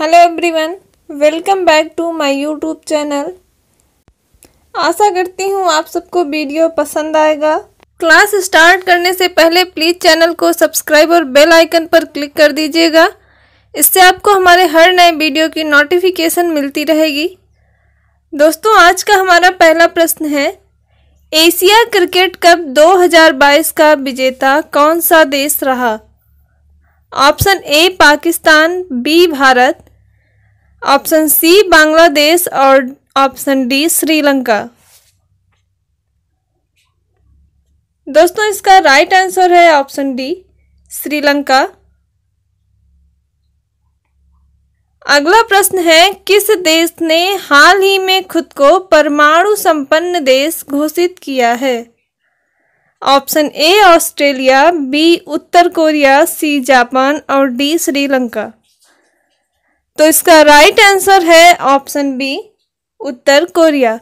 hello everyone welcome back to my YouTube channel आशा करती हूँ आप सबको वीडियो पसंद आएगा क्लास स्टार्ट करने से पहले प्लीज़ चैनल को सब्सक्राइब और बेल आइकन पर क्लिक कर दीजिएगा इससे आपको हमारे हर नए वीडियो की नोटिफिकेशन मिलती रहेगी दोस्तों आज का हमारा पहला प्रश्न है एशिया क्रिकेट कप 2022 का विजेता कौन सा देश रहा option A Pakistan B Bharat option C Bangladesh और ऑप्शन डी श्रीलंका दोस्तों इसका राइट आंसर है ऑप्शन डी श्रीलंका अगला प्रश्न है किस देश ने हाल ही में खुद को परमाणु संपन्न देश घोषित किया है ऑप्शन ए ऑस्ट्रेलिया बी उत्तर कोरिया सी जापान और डी श्रीलंका तो इसका राइट आंसर है ऑप्शन बी उत्तर कोरिया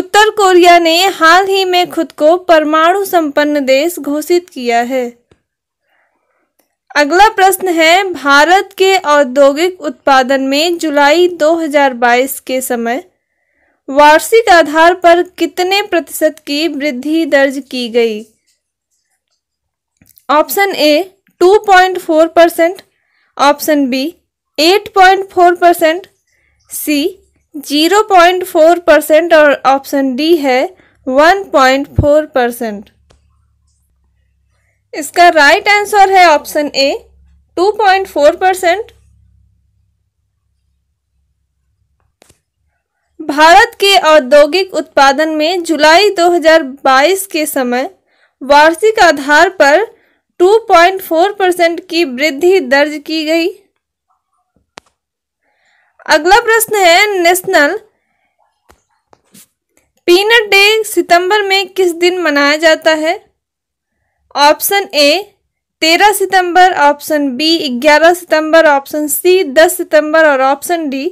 उत्तर कोरिया ने हाल ही में खुद को परमाणु संपन्न देश घोषित किया है अगला प्रश्न है भारत के औद्योगिक उत्पादन में जुलाई 2022 के समय वार्षिक आधार पर कितने प्रतिशत की वृद्धि दर्ज की गई option A 2.4 percent option B 8.4 percent C 0.4 percent और ऑप्शन डी है 1.4 परसेंट इसका राइट right आंसर है ऑप्शन ए 2.4 परसेंट भारत के औद्योगिक उत्पादन में जुलाई 2022 के समय वार्षिक आधार पर 2.4 परसेंट की वृद्धि दर्ज की गई अगला प्रश्न है नेशनल पीनट डे सितंबर में किस दिन मनाया जाता है ऑप्शन ए तेरह सितंबर ऑप्शन बी ग्यारह सितंबर ऑप्शन सी दस सितंबर और ऑप्शन डी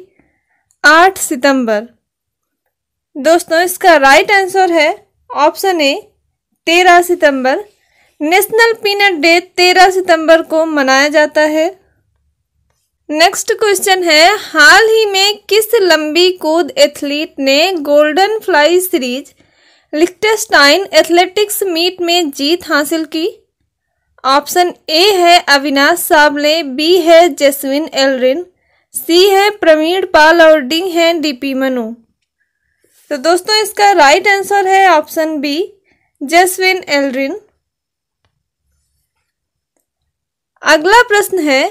आठ सितंबर दोस्तों इसका राइट आंसर है ऑप्शन ए तेरह सितंबर नेशनल पीनट डे तेरह सितंबर को मनाया जाता है नेक्स्ट क्वेश्चन है हाल ही में किस लंबी कूद एथलीट ने golden fly series Liechtenstein athletics meet में जीत हासिल की ऑप्शन ए है अविनाश साबले बी है जेसविन एलरिन सी है प्रवीण पाल और डी है डीपी मनु तो दोस्तों इसका राइट आंसर है ऑप्शन बी जेसविन एलरिन अगला प्रश्न है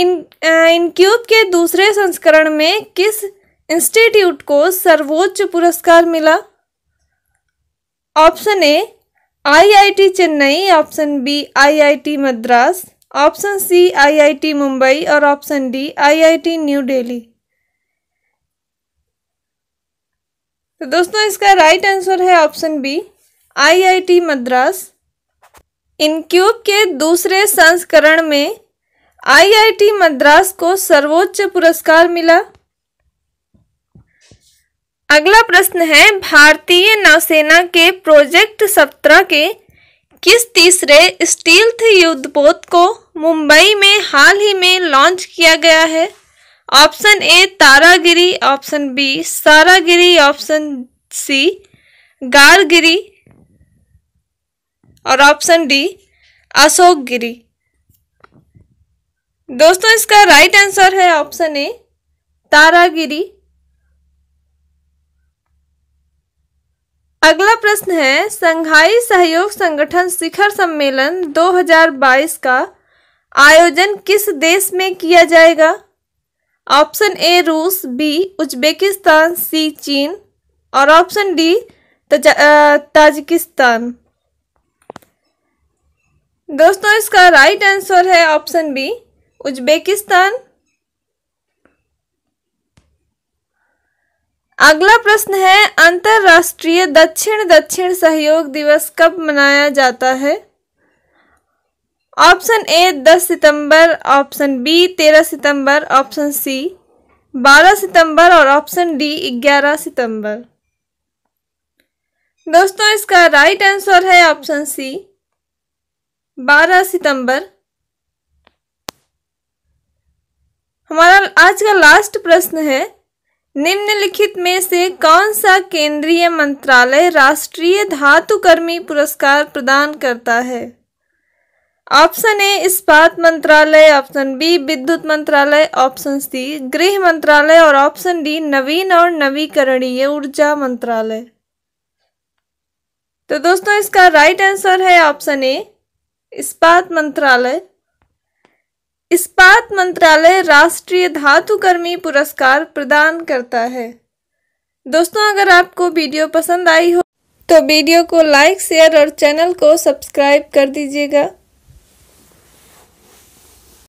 इन इनक्यूब के दूसरे संस्करण में किस इंस्टीट्यूट को सर्वोच्च पुरस्कार मिला option A IIT Chennai option B IIT Madras option C IIT Mumbai और option D IIT new Delhi तो दोस्तों इसका राइट आंसर है ऑप्शन बी आईआईटी मद्रास इनक्यूब के दूसरे संस्करण में आईआईटी मद्रास को सर्वोच्च पुरस्कार मिला अगला प्रश्न है भारतीय नौसेना के प्रोजेक्ट सत्रह के किस तीसरे स्टील्थ युद्धपोत को मुंबई में हाल ही में लॉन्च किया गया है option A Taragiri option B Saragiri option C Gargiri और ऑप्शन डी अशोक गिरी दोस्तों इसका राइट आंसर है ऑप्शन ए तारागिरी अगला प्रश्न है संघाई सहयोग संगठन शिखर सम्मेलन 2022 का आयोजन किस देश में किया जाएगा ऑप्शन ए रूस बी उज्बेकिस्तान सी चीन और ऑप्शन डी ताजिकिस्तान दोस्तों इसका राइट आंसर है ऑप्शन बी उज्बेकिस्तान अगला प्रश्न है अंतर्राष्ट्रीय दक्षिण दक्षिण सहयोग दिवस कब मनाया जाता है ऑप्शन ए 10 सितंबर ऑप्शन बी 13 सितंबर ऑप्शन सी 12 सितंबर और ऑप्शन डी 11 सितंबर दोस्तों इसका राइट आंसर है ऑप्शन सी 12 सितंबर हमारा आज का लास्ट प्रश्न है निम्नलिखित में से कौन सा केंद्रीय मंत्रालय राष्ट्रीय धातुकर्मी पुरस्कार प्रदान करता है ऑप्शन ए इस्पात मंत्रालय ऑप्शन बी विद्युत मंत्रालय ऑप्शन सी गृह मंत्रालय और ऑप्शन डी नवीन और नवीकरणीय ऊर्जा मंत्रालय तो दोस्तों इसका राइट आंसर है ऑप्शन ए इस्पात मंत्रालय इस्पात मंत्रालय राष्ट्रीय धातुकर्मी पुरस्कार प्रदान करता है दोस्तों अगर आपको वीडियो पसंद आई हो तो वीडियो को लाइक शेयर और चैनल को सब्सक्राइब कर दीजिएगा